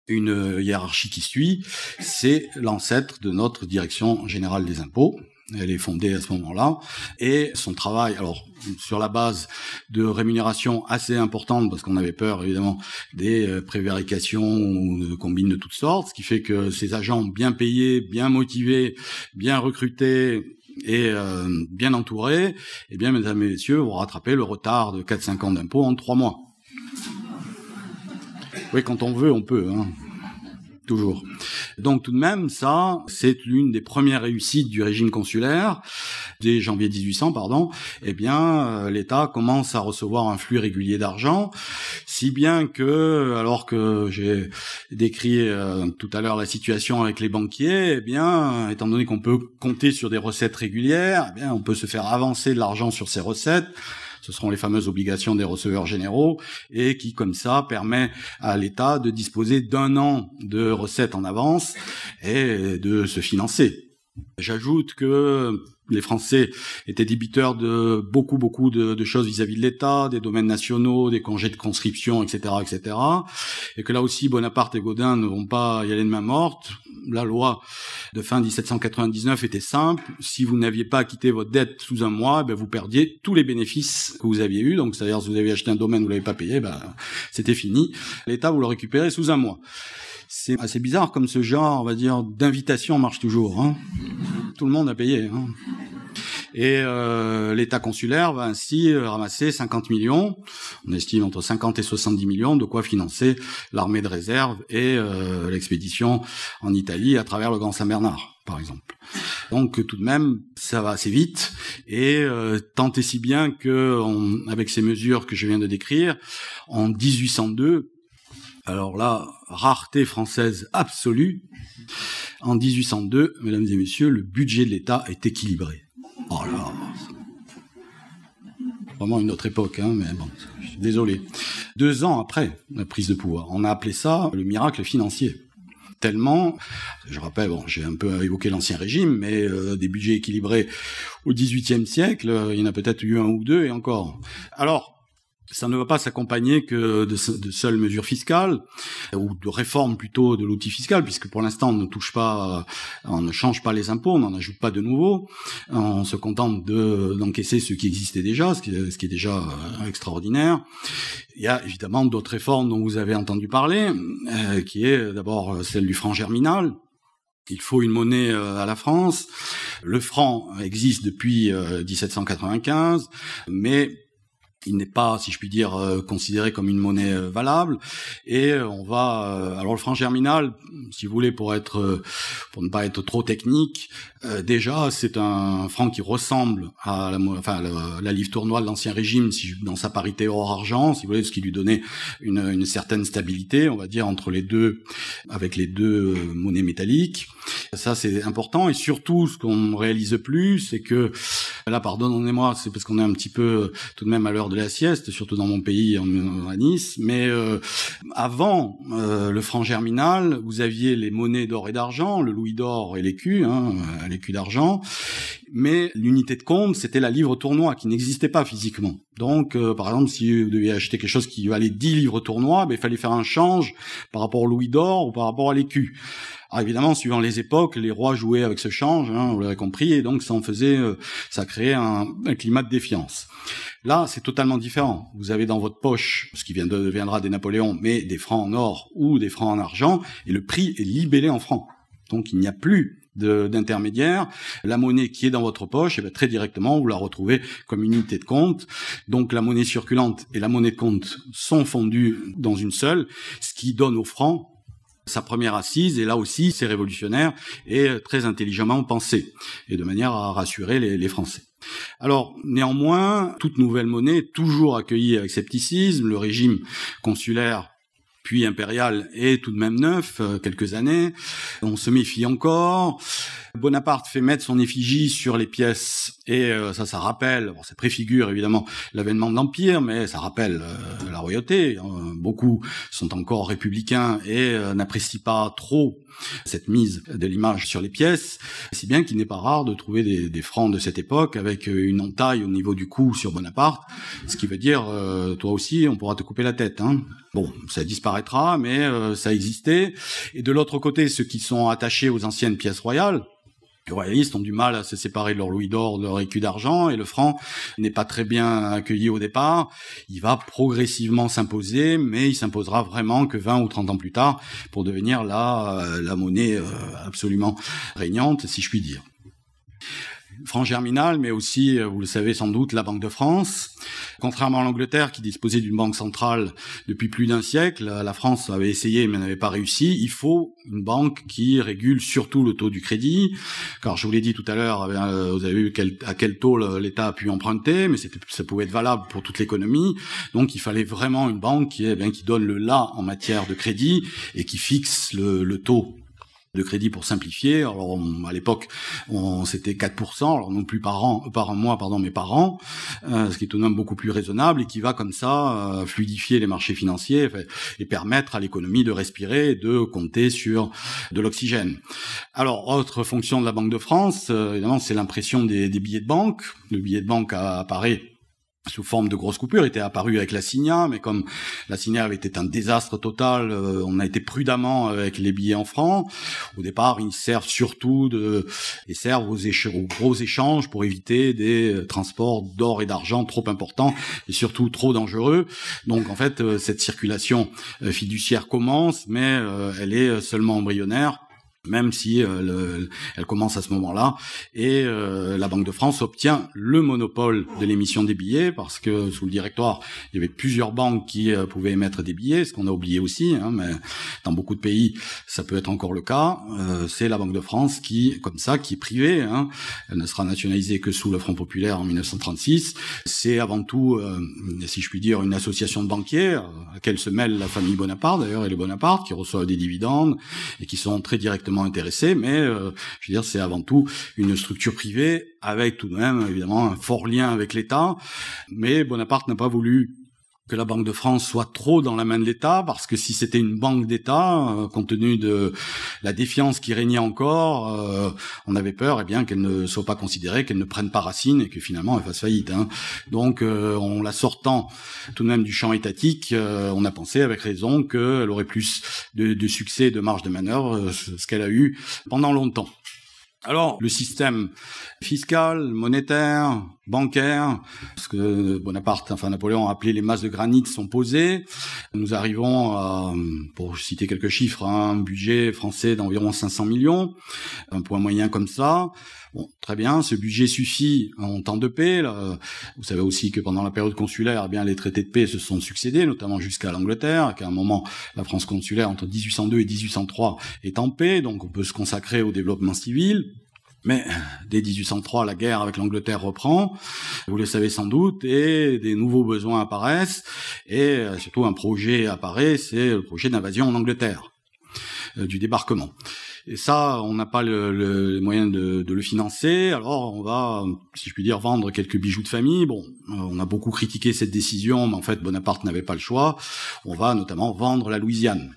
une euh, hiérarchie qui suit, c'est l'ancêtre de notre direction générale des impôts, elle est fondée à ce moment-là. Et son travail, alors sur la base de rémunérations assez importante, parce qu'on avait peur évidemment des euh, prévarications ou de combines de toutes sortes, ce qui fait que ces agents bien payés, bien motivés, bien recrutés, et euh, bien entourés, eh bien, mesdames et messieurs, vont rattraper le retard de 4-5 ans d'impôts en 3 mois. Oui, quand on veut, on peut. Hein. Toujours. Donc tout de même, ça, c'est l'une des premières réussites du régime consulaire. Dès janvier 1800, pardon, eh bien, euh, l'État commence à recevoir un flux régulier d'argent, si bien que, alors que j'ai décrit euh, tout à l'heure la situation avec les banquiers, eh bien, étant donné qu'on peut compter sur des recettes régulières, eh bien, on peut se faire avancer de l'argent sur ces recettes ce seront les fameuses obligations des receveurs généraux, et qui, comme ça, permet à l'État de disposer d'un an de recettes en avance et de se financer. J'ajoute que les Français étaient débiteurs de beaucoup, beaucoup de, choses vis-à-vis de l'État, des domaines nationaux, des congés de conscription, etc., etc. Et que là aussi, Bonaparte et Godin ne vont pas y aller de main morte. La loi de fin 1799 était simple. Si vous n'aviez pas acquitté votre dette sous un mois, ben, vous perdiez tous les bénéfices que vous aviez eus. Donc, c'est-à-dire, si vous avez acheté un domaine, vous l'avez pas payé, ben, c'était fini. L'État vous le récupérez sous un mois. C'est assez bizarre comme ce genre, on va dire, d'invitation marche toujours. Hein. Tout le monde a payé. Hein. Et euh, l'État consulaire va ainsi ramasser 50 millions, on estime entre 50 et 70 millions, de quoi financer l'armée de réserve et euh, l'expédition en Italie à travers le Grand Saint-Bernard, par exemple. Donc tout de même, ça va assez vite, et euh, tant et si bien que, on, avec ces mesures que je viens de décrire, en 1802, alors là, rareté française absolue. En 1802, mesdames et messieurs, le budget de l'État est équilibré. Oh là Vraiment une autre époque, hein, mais bon, désolé. Deux ans après la prise de pouvoir, on a appelé ça le miracle financier tellement, je rappelle, bon, j'ai un peu évoqué l'ancien régime, mais euh, des budgets équilibrés au XVIIIe siècle, euh, il y en a peut-être eu un ou deux et encore. Alors, ça ne va pas s'accompagner que de, seules mesures fiscales euh, ou de réformes plutôt de l'outil fiscal, puisque pour l'instant on ne touche pas, euh, on ne change pas les impôts, on n'en ajoute pas de nouveaux, on se contente d'encaisser ce qui existait déjà, ce qui, est déjà euh, extraordinaire. Il y a évidemment d'autres réformes dont vous avez entendu parler, qui est d'abord celle du franc germinal, il faut une monnaie à la France. Le franc existe depuis 1795, mais il n'est pas, si je puis dire, euh, considéré comme une monnaie euh, valable. Et euh, on va, alors le franc germinal, si vous voulez, pour être, pour ne pas être trop technique, déjà c'est un franc qui ressemble à la, enfin, la, livre tournoi de l'ancien régime, si, dans sa parité hors argent, si vous voulez, ce qui lui donnait une, une certaine stabilité, on va dire entre les deux, avec les deux monnaies métalliques. Ça c'est important et surtout ce qu'on réalise plus, c'est que là, pardonnez-moi, c'est parce qu'on est un petit peu tout de même à l'heure de la sieste, surtout dans mon pays, en, à Nice. Mais euh, avant euh, le franc germinal, vous aviez les monnaies d'or et d'argent, le louis d'or et l'écu, hein, euh, l'écu d'argent. Mais l'unité de compte, c'était la livre tournoi qui n'existait pas physiquement. Donc, par exemple, si vous deviez acheter quelque chose qui valait 10 livres tournois, ben, il fallait faire un change par rapport au louis d'or ou par rapport à l'écu. Alors ah, évidemment, suivant les époques, les rois jouaient avec ce change, hein, vous l'avez compris, et donc ça en faisait, euh, ça créait un, climat de défiance. Là, c'est totalement différent. Vous avez dans votre poche ce qui vient deviendra des Napoléons, mais des francs en or ou des francs en argent, et le prix est libellé en francs. Donc il n'y a plus d'intermédiaire. La monnaie qui est dans votre poche, et eh ben, très directement, vous la retrouvez comme unité de compte. Donc la monnaie circulante et la monnaie compte sont fondues dans une seule, ce qui donne aux francs sa première assise, et là aussi c'est révolutionnaire et très intelligemment pensé, et de manière à rassurer les, Français. Alors, néanmoins, toute nouvelle monnaie toujours accueillie avec scepticisme, le régime consulaire puis impérial est tout de même neuf, euh, quelques années. On se méfie encore. Bonaparte fait mettre son effigie sur les pièces et euh, ça, ça rappelle, ça préfigure évidemment l'avènement de l'Empire, mais ça rappelle euh, la royauté. Hein. Beaucoup sont encore républicains et euh, n'apprécient pas trop cette mise de l'image sur les pièces, si bien qu'il n'est pas rare de trouver des, francs de cette époque avec une entaille au niveau du cou sur Bonaparte, ce qui veut dire toi aussi, on pourra te couper la tête. Hein. Bon, ça disparaîtra, mais ça existait. Et de l'autre côté, ceux qui sont attachés aux anciennes pièces royales, les royalistes ont du mal à se séparer de leur louis d'or, de leur écu d'argent, et le franc n'est pas très bien accueilli au départ. Il va progressivement s'imposer, mais il s'imposera vraiment que 20 ou 30 ans plus tard pour devenir la, euh, la monnaie euh, absolument régnante, si je puis dire. France Germinal, mais aussi, euh, vous le savez sans doute, la Banque de France. Contrairement à l'Angleterre, qui disposait d'une banque centrale depuis plus d'un siècle, euh, la France avait essayé mais n'avait pas réussi. Il faut une banque qui régule surtout le taux du crédit, car je vous l'ai dit tout à l'heure, eh euh, vous avez vu à quel taux l'État a pu emprunter, mais ça pouvait être valable pour toute l'économie. Donc, il fallait vraiment une banque qui, eh donne le là en matière de crédit et qui fixe le taux de crédit pour simplifier. Alors à l'époque, on, c'était 4%, alors non plus par an, par mois, pardon, mais par an, euh, ce qui est un de beaucoup plus raisonnable et qui va comme ça euh, fluidifier les marchés financiers et permettre à l'économie de respirer et de compter sur de l'oxygène. Alors autre fonction de la Banque de France, euh, évidemment, c'est l'impression des, des, billets de banque. Le billet de banque apparaît sous forme de grosses coupures, était apparu avec la Signa, mais comme la Signa avait été un désastre total, euh, on a été prudemment euh, avec les billets en francs. Au départ, ils servent surtout de, servent aux, gros échanges pour éviter des euh, transports d'or et d'argent trop importants et surtout trop dangereux. Donc en fait, cette circulation fiduciaire commence, mais elle est seulement embryonnaire même si euh, elle commence à ce moment-là. Et euh, la Banque de France obtient le monopole de l'émission des billets, parce que sous le directoire, il y avait plusieurs banques qui euh, pouvaient émettre des billets, ce qu'on a oublié aussi, hein, mais dans beaucoup de pays, ça peut être encore le cas. C'est la Banque de France qui, comme ça, qui est privée. Hein. Elle ne sera nationalisée que sous le Front Populaire en 1936. C'est avant tout, si je puis dire, une association de banquiers, à laquelle se mêle la famille Bonaparte, d'ailleurs, et les Bonaparte, qui reçoivent des dividendes et qui sont très directement intéressé, mais euh, je veux dire, c'est avant tout une structure privée avec tout de même évidemment un fort lien avec l'État. Mais Bonaparte n'a pas voulu que la Banque de France soit trop dans la main de l'État, parce que si c'était une banque d'État, euh, compte tenu de la défiance qui régnait encore, euh, on avait peur eh bien qu'elle ne soit pas considérée, qu'elle ne prenne pas racine et que finalement elle fasse faillite. Hein. Donc, euh, en la sortant tout de même du champ étatique, on a pensé avec raison qu'elle aurait plus de, de succès de marge de manœuvre, ce qu'elle a eu pendant longtemps. Alors, le système fiscal, monétaire, bancaire, ce que Bonaparte, enfin Napoléon a appelé les masses de granit sont posées. Nous arrivons à, pour citer quelques chiffres, hein, un budget français d'environ 500 millions, un point moyen comme ça. Bon, très bien, ce budget suffit en temps de paix. Vous savez aussi que pendant la période consulaire, eh bien les traités de paix se sont succédés, notamment jusqu'à l'Angleterre, qu'à un moment, la France consulaire entre 1802 et 1803 est en paix, donc on peut se consacrer au développement civil. Mais dès 1803, la guerre avec l'Angleterre reprend, vous le savez sans doute, et des nouveaux besoins apparaissent, et euh, surtout un projet apparaît, c'est le projet d'invasion en Angleterre, euh, du débarquement. Et ça, on n'a pas le, les moyens de, de, le financer. Alors, on va, si je puis dire, vendre quelques bijoux de famille. Bon, euh, on a beaucoup critiqué cette décision, mais en fait, Bonaparte n'avait pas le choix. On va notamment vendre la Louisiane,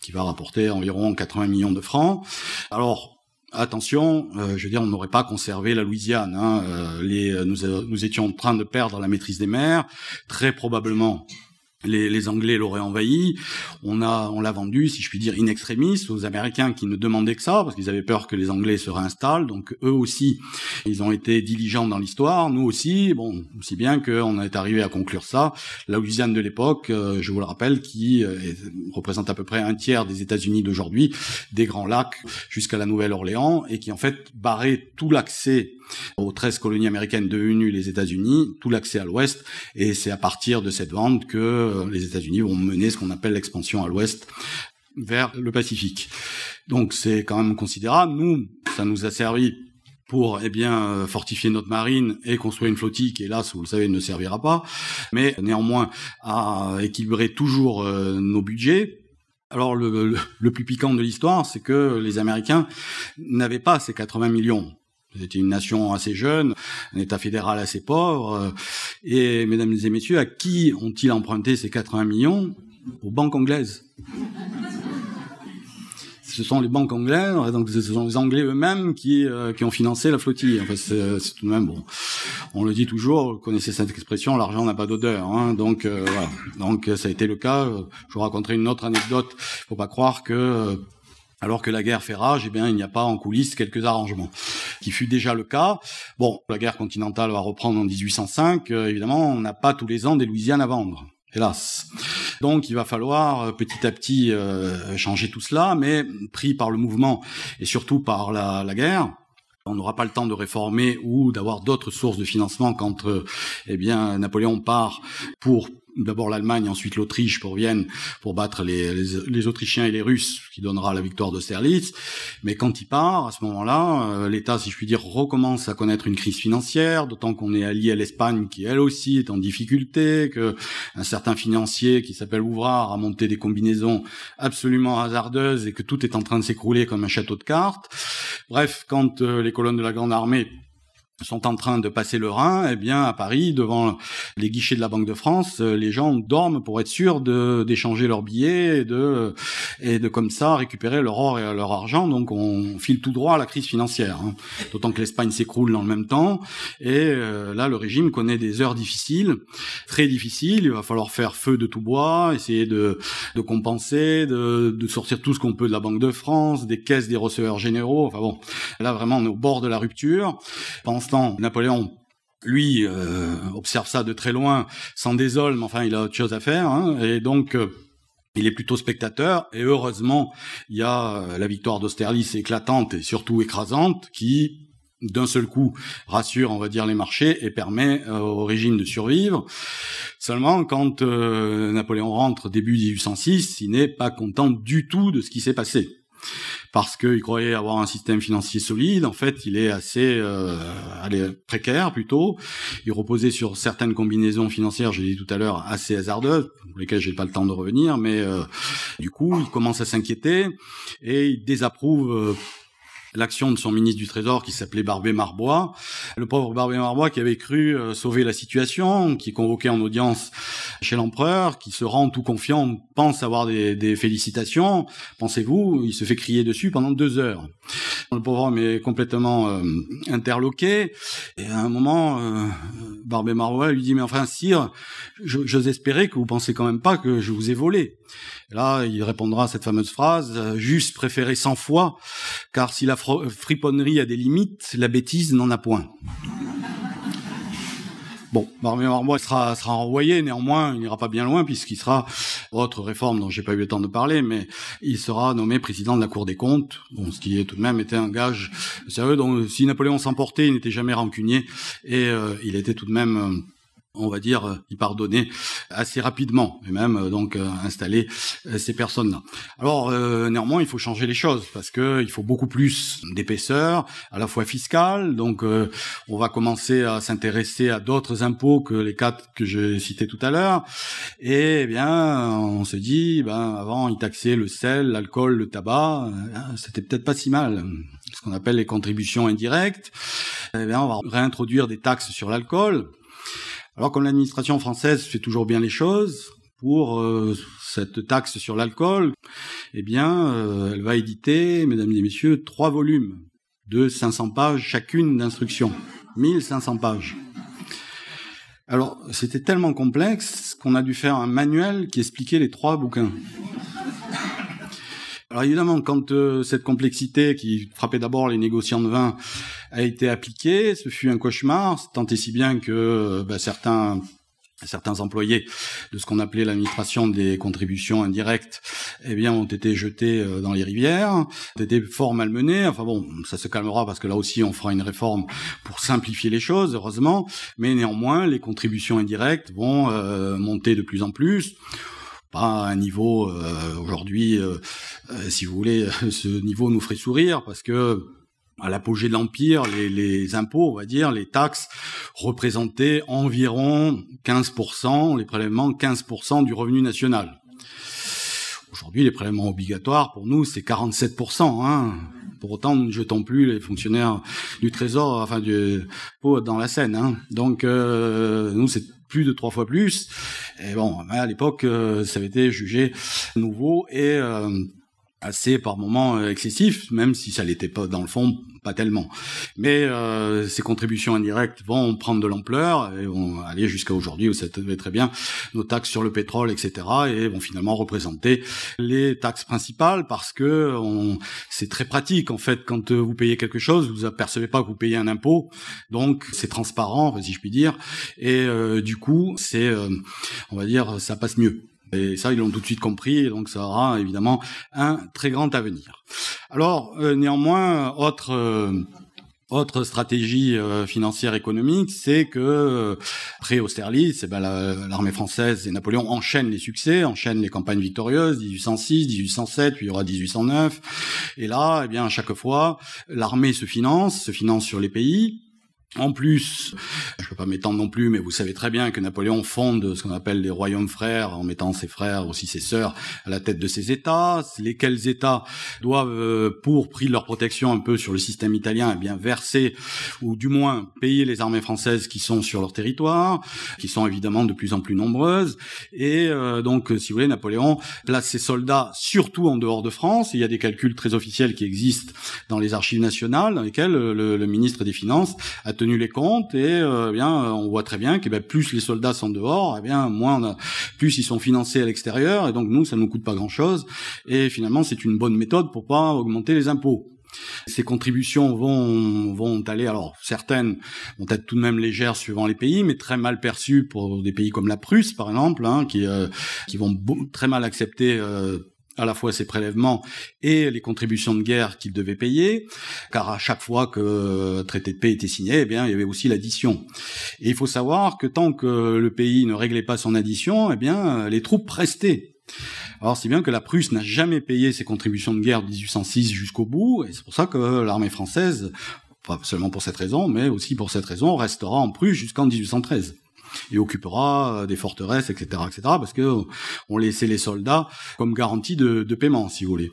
qui va rapporter environ 80 millions de francs. Alors, attention, euh, je veux dire, on n'aurait pas conservé la Louisiane. Hein, euh, les, euh, nous, étions en train de perdre la maîtrise des mers, très probablement les, Anglais l'auraient envahi. On a, on l'a vendu, si je puis dire, in extremis aux Américains qui ne demandaient que ça parce qu'ils avaient peur que les Anglais se réinstallent. Donc eux aussi, ils ont été diligents dans l'histoire. Nous aussi, bon, si bien qu'on est arrivé à conclure ça. La Louisiane de l'époque, euh, je vous le rappelle, qui euh, représente à peu près un tiers des États-Unis d'aujourd'hui, des Grands Lacs jusqu'à la Nouvelle-Orléans, et qui en fait barrait tout l'accès aux 13 colonies américaines devenues les États-Unis, tout l'accès à l'Ouest. Et c'est à partir de cette vente que les États-Unis vont mener ce qu'on appelle l'expansion à l'ouest vers le Pacifique. Donc c'est quand même considérable. Nous, ça nous a servi pour eh bien fortifier notre marine et construire une flottille qui, hélas, vous le savez, ne servira pas, mais néanmoins à équilibrer toujours euh, nos budgets. Alors le plus piquant de l'histoire, c'est que les Américains n'avaient pas ces 80 millions c'était une nation assez jeune, un État fédéral assez pauvre. Euh, et mesdames et messieurs, à qui ont-ils emprunté ces 80 millions Aux banques anglaises. ce sont les banques anglaises, donc ce sont les Anglais eux-mêmes qui, euh, qui ont financé la flottille. Enfin, euh, c'est, tout de même bon. On le dit toujours, vous connaissez cette expression, l'argent n'a pas d'odeur. Hein. donc voilà. Donc ça a été le cas. Je vous raconterai une autre anecdote. Faut pas croire que alors que la guerre fait rage, eh bien, il n'y a pas en coulisses quelques arrangements, qui fut déjà le cas. Bon, la guerre continentale va reprendre en 1805. Euh, évidemment, on n'a pas tous les ans des Louisianes à vendre hélas. Donc il va falloir euh, petit à petit euh, changer tout cela, mais pris par le mouvement et surtout par la guerre, on n'aura pas le temps de réformer ou d'avoir d'autres sources de financement quand euh, eh bien Napoléon part pour d'abord l'Allemagne, ensuite l'Autriche pour Vienne, pour battre les, Autrichiens et les Russes, qui donnera la victoire d'Austerlitz. Mais quand il part, à ce moment-là, euh, l'État, si je puis dire, recommence à connaître une crise financière, d'autant qu'on est allié à l'Espagne, qui elle aussi est en difficulté, que un certain financier qui s'appelle Ouvrard a monté des combinaisons absolument hasardeuses et que tout est en train de s'écrouler comme un château de cartes. Bref, quand euh, les colonnes de la Grande Armée sont en train de passer le Rhin, et eh bien à Paris, devant les guichets de la Banque de France, euh, les gens dorment pour être sûrs d'échanger leurs billets et de, euh, et de comme ça récupérer leur or et leur argent. Donc on file tout droit à la crise financière, hein. d'autant que l'Espagne s'écroule dans le même temps. Et euh, là, le régime connaît des heures difficiles, très difficiles. Il va falloir faire feu de tout bois, essayer de, de compenser, de, de sortir tout ce qu'on peut de la Banque de France, des caisses des receveurs généraux. Enfin bon, là vraiment on est au bord de la rupture. Pense Napoléon lui euh, observe ça de très loin, s'en désole, mais enfin il a autre chose à faire, hein. et donc euh, il est plutôt spectateur, et heureusement il y a euh, la victoire d'Austerlitz éclatante et surtout écrasante qui d'un seul coup rassure on va dire les marchés et permet au régime de survivre. Seulement quand Napoléon rentre début 1806, il n'est pas content du tout de ce qui s'est passé parce qu'il croyait avoir un système financier solide. En fait, il est assez euh, précaire plutôt. Il reposait sur certaines combinaisons financières, l'ai dit tout à l'heure, assez hasardeuses, pour lesquelles n'ai pas le temps de revenir, mais euh, du coup, il commence à s'inquiéter et il désapprouve euh, l'action de son ministre du Trésor qui s'appelait Barbé Marbois. Le pauvre Barbé Marbois qui avait cru euh, sauver la situation, qui convoquait en audience chez l'empereur, qui se rend tout confiant, pense avoir des, félicitations. Pensez-vous, il se fait crier dessus pendant deux heures. Le pauvre homme est complètement euh, interloqué. Et à un moment, euh, Barbé Marbois lui dit, mais enfin, sire, j'ose espérer que vous pensez quand même pas que je vous ai volé. là, il répondra à cette fameuse phrase, juste préféré 100 fois, car si la friponnerie a des limites, la bêtise n'en a point. Bon, Barbier sera, sera envoyé, néanmoins, il n'ira pas bien loin puisqu'il sera, autre réforme dont j'ai pas eu le temps de parler, mais il sera nommé président de la Cour des comptes, bon, ce qui est tout de même était un gage sérieux. Donc, si Napoléon s'emportait, il n'était jamais rancunier et euh, il était tout de même... Euh, on va dire, euh, y pardonner assez rapidement, et même euh, donc euh, installer ces personnes-là. Alors néanmoins, il faut changer les choses parce que il faut beaucoup plus d'épaisseur, à la fois fiscale. Donc on va commencer à s'intéresser à d'autres impôts que les quatre que j'ai cités tout à l'heure. Et eh bien, on se dit, ben avant, ils taxaient le sel, l'alcool, le tabac. Hein, c'était peut-être pas si mal ce qu'on appelle les contributions indirectes. Eh on va réintroduire des taxes sur l'alcool. Alors comme l'administration française fait toujours bien les choses, pour euh, cette taxe sur l'alcool, eh bien, euh, elle va éditer, mesdames et messieurs, trois volumes de 500 pages chacune d'instructions. 1500 pages. Alors, c'était tellement complexe qu'on a dû faire un manuel qui expliquait les trois bouquins. Alors évidemment, quand euh, cette complexité qui frappait d'abord les négociants de vin a été appliquée, ce fut un cauchemar, tant et si bien que euh, bah, certains certains employés de ce qu'on appelait l'administration des contributions indirectes, eh bien, ont été jetés euh, dans les rivières, ont été fort malmenés. Enfin bon, ça se calmera parce que là aussi, on fera une réforme pour simplifier les choses, heureusement. Mais néanmoins, les contributions indirectes vont monter de plus en plus un niveau euh, aujourd'hui, euh, euh, si vous voulez, ce niveau nous ferait sourire parce que à l'apogée de l'empire, les, impôts, on va dire, les taxes représentaient environ 15%, les prélèvements 15% du revenu national. Aujourd'hui, les prélèvements obligatoires, pour nous, c'est 47%. Hein. Pour autant, nous ne jetons plus les fonctionnaires du Trésor, enfin du pot dans la Seine. Hein. Donc, nous, c'est plus de trois fois plus. Et bon, à l'époque, euh, ça avait été jugé nouveau et euh, assez par moments euh, excessif, même si ça l'était pas dans le fond, pas tellement. Mais euh, ces contributions indirectes vont prendre de l'ampleur et vont aller jusqu'à aujourd'hui où ça devait très bien nos taxes sur le pétrole, etc. et vont finalement représenter les taxes principales parce que on, c'est très pratique en fait quand euh, vous payez quelque chose, vous apercevez pas que vous payez un impôt, donc c'est transparent, si je puis dire, et euh, du coup c'est, on va dire, ça passe mieux. Et ça, ils l'ont tout de suite compris, et donc ça aura évidemment un très grand avenir. Alors, euh, néanmoins, autre... Euh, autre stratégie euh, financière économique, c'est que après Austerlitz, eh ben, l'armée française et Napoléon enchaînent les succès, enchaînent les campagnes victorieuses, 1806, 1807, puis il y aura 1809. Et là, eh bien, à chaque fois, l'armée se finance, se finance sur les pays, en plus, je ne peux pas m'étendre non plus, mais vous savez très bien que Napoléon fonde ce qu'on appelle les royaumes frères en mettant ses frères, aussi ses sœurs, à la tête de ses États, lesquels États doivent, euh, pour prix de leur protection un peu sur le système italien, eh bien verser ou du moins payer les armées françaises qui sont sur leur territoire, qui sont évidemment de plus en plus nombreuses. Et euh, donc, si vous voulez, Napoléon place ses soldats surtout en dehors de France. il y a des calculs très officiels qui existent dans les archives nationales, dans lesquels le, le ministre des Finances a tenu tenu les comptes et euh, eh bien euh, on voit très bien que ben, plus les soldats sont dehors, et eh bien moins on euh, plus ils sont financés à l'extérieur et donc nous ça nous coûte pas grand chose et finalement c'est une bonne méthode pour pas augmenter les impôts. Ces contributions vont, vont aller, alors certaines vont être tout de même légères suivant les pays, mais très mal perçues pour des pays comme la Prusse, par exemple, hein, qui, qui vont très mal accepter à la fois ses prélèvements et les contributions de guerre qu'il devait payer, car à chaque fois que euh, traité de paix était signé, eh bien, il y avait aussi l'addition. Et il faut savoir que tant que le pays ne réglait pas son addition, eh bien, euh, les troupes restaient. Alors, c'est bien que la Prusse n'a jamais payé ses contributions de guerre de 1806 jusqu'au bout, et c'est pour ça que l'armée française, pas seulement pour cette raison, mais aussi pour cette raison, restera en Prusse jusqu'en 1813 et occupera euh, des forteresses, etc., etc., parce que euh, on laissait les soldats comme garantie de, de paiement, si vous voulez,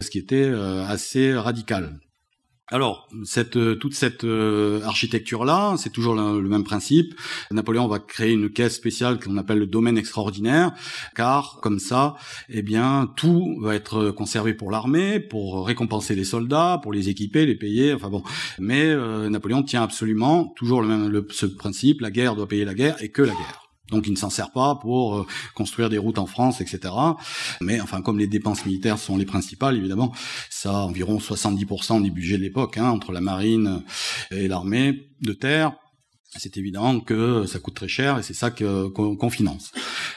ce qui était euh, assez radical. Alors, euh, toute cette euh, architecture-là, c'est toujours le, même principe. Napoléon va créer une caisse spéciale qu'on appelle le domaine extraordinaire, car comme ça, eh bien, tout va être conservé pour l'armée, pour récompenser les soldats, pour les équiper, les payer. Enfin bon, mais euh, Napoléon tient absolument toujours le même ce principe la guerre doit payer la guerre et que la guerre. Donc il ne s'en sert pas pour euh, construire des routes en France, etc. Mais enfin, comme les dépenses militaires sont les principales, évidemment, ça a environ 70% du budget de l'époque, hein, entre la marine et l'armée de terre c'est évident que ça coûte très cher et c'est ça qu'on finance.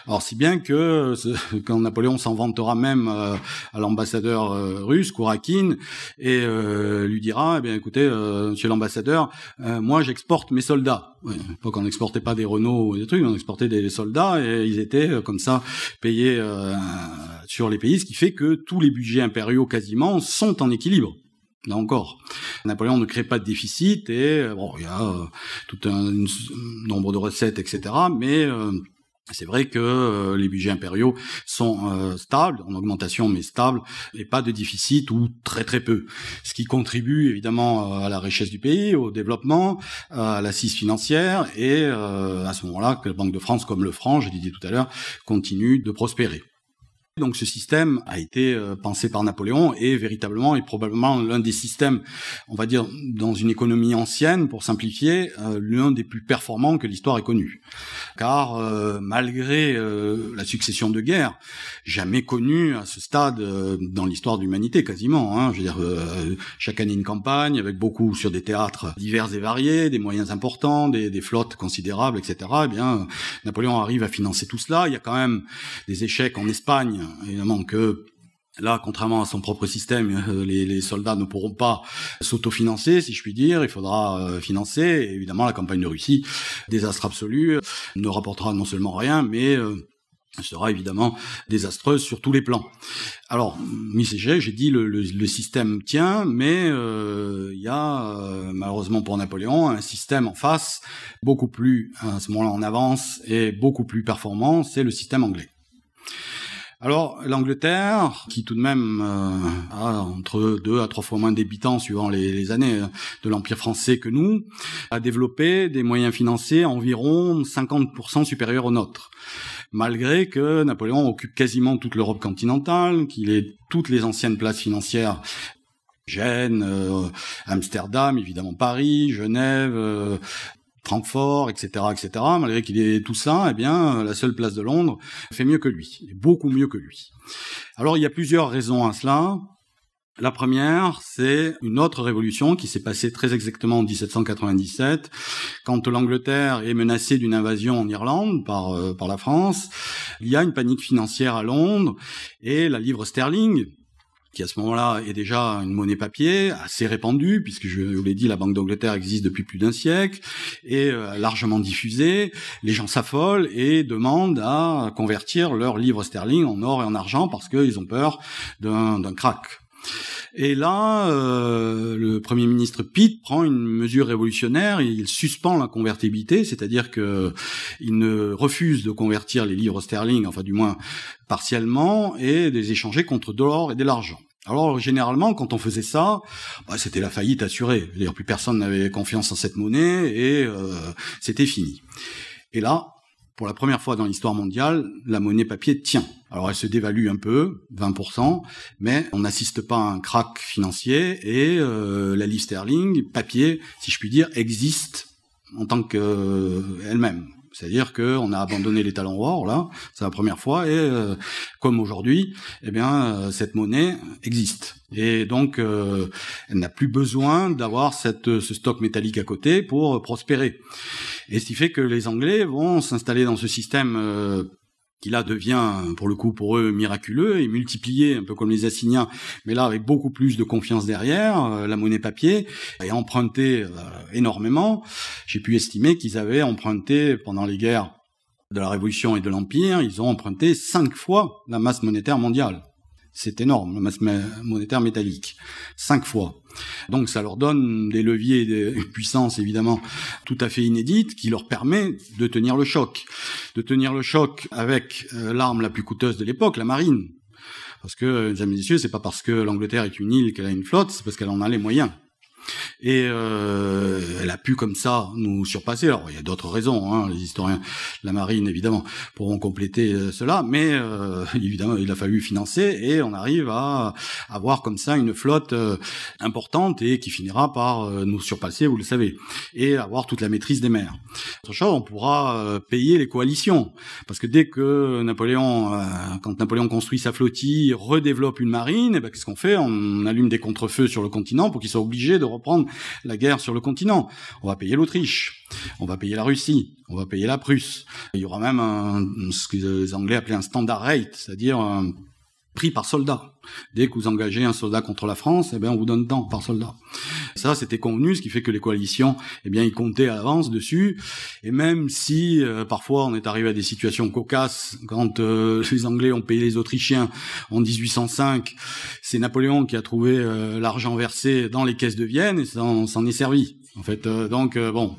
Alors si bien que quand Napoléon s'en vantera même euh, à l'ambassadeur euh, russe Kourakine et euh, lui dira eh bien écoutez monsieur l'ambassadeur moi j'exporte mes soldats. Ouais, qu'on on n'exportait pas des Renault ou des trucs, on exportait des soldats et ils étaient comme ça payés sur les pays ce qui fait que tous les budgets impériaux quasiment sont en équilibre. Là encore, Napoléon ne crée pas de déficit et euh, bon, il y a euh, tout un, nombre de recettes, etc. Mais euh, c'est vrai que les budgets impériaux sont stables, en augmentation mais stables, et pas de déficit ou très très peu. Ce qui contribue évidemment à la richesse du pays, au développement, à l'assise financière, et à ce moment-là que la Banque de France, comme le franc, je dit tout à l'heure, continue de prospérer. Donc ce système a été euh, pensé par Napoléon et véritablement est probablement l'un des systèmes, on va dire dans une économie ancienne, pour simplifier, euh, l'un des plus performants que l'histoire ait connu. Car euh, malgré la succession de guerres, jamais connue à ce stade dans l'histoire de l'humanité quasiment, hein, je veux dire chaque année une campagne avec beaucoup sur des théâtres divers et variés, des moyens importants, des, des flottes considérables, etc. Eh bien Napoléon arrive à financer tout cela. Il y a quand même des échecs en Espagne évidemment que Là, contrairement à son propre système, les, soldats ne pourront pas s'autofinancer, si je puis dire. Il faudra euh, financer. évidemment, la campagne de Russie, désastre absolu, euh, ne rapportera non seulement rien, mais euh, sera évidemment désastreuse sur tous les plans. Alors, EG, j'ai dit le, système tient, mais il y a malheureusement pour Napoléon un système en face beaucoup plus à ce moment-là en avance et beaucoup plus performant, c'est le système anglais. Alors l'Angleterre, qui tout de même euh, a entre deux à trois fois moins d'habitants suivant les, années euh, de l'Empire français que nous, a développé des moyens financiers environ 50% supérieurs aux nôtres malgré que Napoléon occupe quasiment toute l'Europe continentale, qu'il ait toutes les anciennes places financières. Gênes, euh, Amsterdam, évidemment Paris, Genève, Francfort, etc., etc. Malgré qu'il ait tout ça, eh bien, la seule place de Londres fait mieux que lui, beaucoup mieux que lui. Alors, il y a plusieurs raisons à cela. La première, c'est une autre révolution qui s'est passée très exactement en 1797, quand l'Angleterre est menacée d'une invasion en Irlande par, euh, par la France. Il y a une panique financière à Londres et la livre sterling, qui à ce moment-là est déjà une monnaie papier assez répandue, puisque je vous l'ai dit, la Banque d'Angleterre existe depuis plus d'un siècle, et euh, largement diffusée. Les gens s'affolent et demandent à convertir leurs livres sterling en or et en argent parce qu'ils ont peur d'un crack. Et là, euh, le Premier ministre Pitt prend une mesure révolutionnaire, il suspend la convertibilité, c'est-à-dire qu'il ne refuse de convertir les livres sterling, enfin du moins partiellement, et de les échanger contre de l'or et de l'argent. Alors généralement, quand on faisait ça, bah, c'était la faillite assurée. D'ailleurs, plus personne n'avait confiance en cette monnaie et euh, c'était fini. Et là, pour la première fois dans l'histoire mondiale, la monnaie papier tient. Alors elle se dévalue un peu, 20%, mais on n'assiste pas à un crack financier et euh, la livre sterling, papier, si je puis dire, existe en tant qu'elle-même. Euh, c'est-à-dire qu'on a abandonné les talents or là, c'est la première fois, et euh, comme aujourd'hui, eh bien euh, cette monnaie existe. Et donc, euh, elle n'a plus besoin d'avoir cette, ce stock métallique à côté pour prospérer. Et ce qui fait que les Anglais vont s'installer dans ce système qui là devient pour le coup pour eux miraculeux et multiplié un peu comme les assignats mais là avec beaucoup plus de confiance derrière euh, la monnaie papier et emprunté euh, énormément j'ai pu estimer qu'ils avaient emprunté pendant les guerres de la révolution et de l'empire ils ont emprunté cinq fois la masse monétaire mondiale c'est énorme, la masse monétaire métallique. Cinq fois. Donc ça leur donne des leviers des puissances évidemment tout à fait inédites qui leur permet de tenir le choc. De tenir le choc avec euh, l'arme la plus coûteuse de l'époque, la marine. Parce que, mesdames euh, et messieurs, c'est pas parce que l'Angleterre est une île qu'elle a une flotte, c'est parce qu'elle en a les moyens. Et euh, elle a pu comme ça nous surpasser. Alors il y a d'autres raisons, hein, les historiens, la marine évidemment pourront compléter euh, cela, mais euh, évidemment il a fallu financer et on arrive à avoir comme ça une flotte euh, importante et qui finira par nous surpasser, vous le savez, et avoir toute la maîtrise des mers. Autre chose, on pourra payer les coalitions, parce que dès que Napoléon, quand Napoléon construit sa flottille, redéveloppe une marine, et eh ben, qu'est-ce qu'on fait On allume des contrefeux sur le continent pour qu'ils soit obligés de reprendre la guerre sur le continent. On va payer l'Autriche, on va payer la Russie, on va payer la Prusse. Il y aura même ce que les Anglais appelaient un standard rate, c'est-à-dire un euh, pris par soldat. Dès que vous engagez un soldat contre la France, eh bien, on vous donne tant par soldat. Ça, c'était convenu, ce qui fait que les coalitions, eh bien, ils comptaient à l'avance dessus. Et même si euh, parfois on est arrivé à des situations cocasses, quand euh, les Anglais ont payé les Autrichiens en 1805, c'est Napoléon qui a trouvé euh, l'argent versé dans les caisses de Vienne et s'en est servi. En fait, euh, donc euh, bon,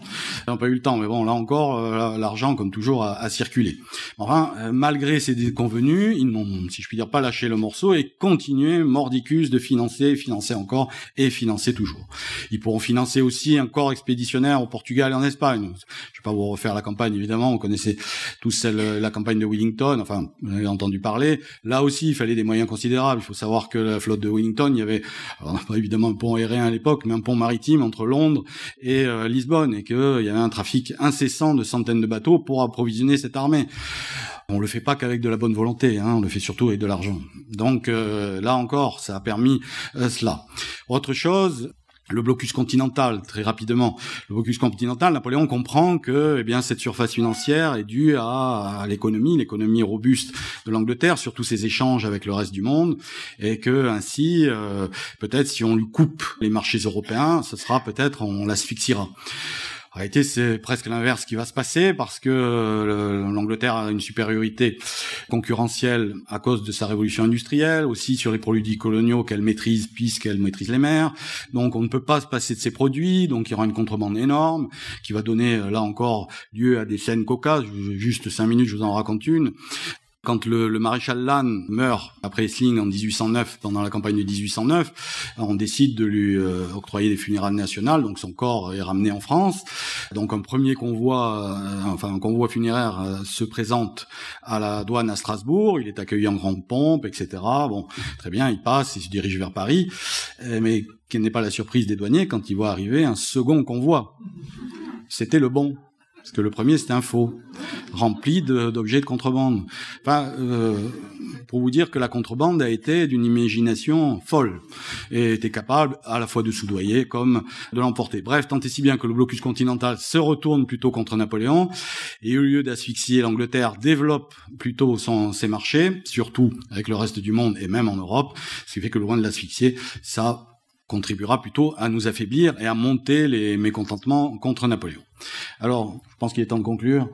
on n'ont pas eu le temps, mais bon, là encore, euh, l'argent, comme toujours, a, a circulé. Enfin, malgré ces déconvenues ils n'ont, si je puis dire, pas lâché le morceau et continué mordicus de financer, financer encore et financer toujours. Ils pourront financer aussi un corps expéditionnaire au Portugal et en Espagne. Je ne vais pas vous refaire la campagne, évidemment, vous connaissez tous celle, la campagne de Wellington, enfin, vous avez entendu parler. Là aussi, il fallait des moyens considérables. Il faut savoir que la flotte de Wellington, il y avait, alors, pas évidemment un pont aérien à l'époque, mais un pont maritime entre Londres et euh, Lisbonne, et qu'il y avait un trafic incessant de centaines de bateaux pour approvisionner cette armée. On le fait pas qu'avec de la bonne volonté, hein, on le fait surtout avec de l'argent. Donc euh, là encore, ça a permis euh, cela. Autre chose, le blocus continental, très rapidement, le blocus continental, Napoléon comprend que eh bien cette surface financière est due à, l'économie, l'économie robuste de l'Angleterre, surtout ses échanges avec le reste du monde, et que ainsi, euh, peut-être si on lui coupe les marchés européens, ce sera peut-être on l'asphyxiera. En réalité, c'est presque l'inverse qui va se passer parce que euh, l'Angleterre a une supériorité concurrentielle à cause de sa révolution industrielle, aussi sur les produits coloniaux qu'elle maîtrise puisqu'elle maîtrise les mers. Donc on ne peut pas se passer de ces produits, donc il y aura une contrebande énorme qui va donner euh, là encore lieu à des scènes cocasses. Juste cinq minutes, je vous en raconte une. Quand le, le maréchal Lannes meurt après Essling en 1809, pendant la campagne de 1809, on décide de lui euh, octroyer des funérailles nationales, donc son corps est ramené en France. Donc un premier convoi, euh, enfin un convoi funéraire euh, se présente à la douane à Strasbourg, il est accueilli en grande pompe, etc. Bon, très bien, il passe, il se dirige vers Paris, mais quelle n'est pas la surprise des douaniers quand il voit arriver un second convoi. C'était le bon parce que le premier c'est un faux, rempli d'objets de, contrebande. Enfin, euh, pour vous dire que la contrebande a été d'une imagination folle et était capable à la fois de soudoyer comme de l'emporter. Bref, tant et si bien que le blocus continental se retourne plutôt contre Napoléon et au lieu d'asphyxier l'Angleterre, développe plutôt son, ses marchés, surtout avec le reste du monde et même en Europe, ce qui fait que loin de l'asphyxier, ça contribuera plutôt à nous affaiblir et à monter les mécontentements contre Napoléon. Alors, je pense qu'il est temps de conclure.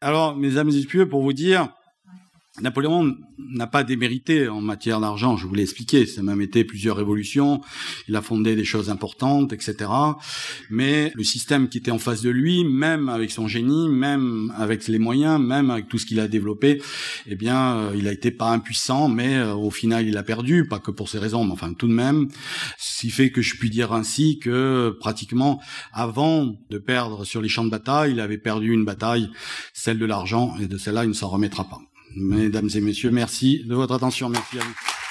Alors, mes amis et messieurs, pour vous dire, Napoléon n'a pas démérité en matière d'argent, je vous l'ai expliqué, ça m'a même été plusieurs révolutions, il a fondé des choses importantes, etc. Mais le système qui était en face de lui, même avec son génie, même avec les moyens, même avec tout ce qu'il a développé, eh bien, euh, il a été pas impuissant, mais euh, au final, il a perdu, pas que pour ces raisons, mais enfin tout de même, ce qui fait que je puis dire ainsi que pratiquement avant de perdre sur les champs de bataille, il avait perdu une bataille, celle de l'argent, et de celle-là, il ne s'en remettra pas. Mesdames et messieurs, merci de votre attention. Merci à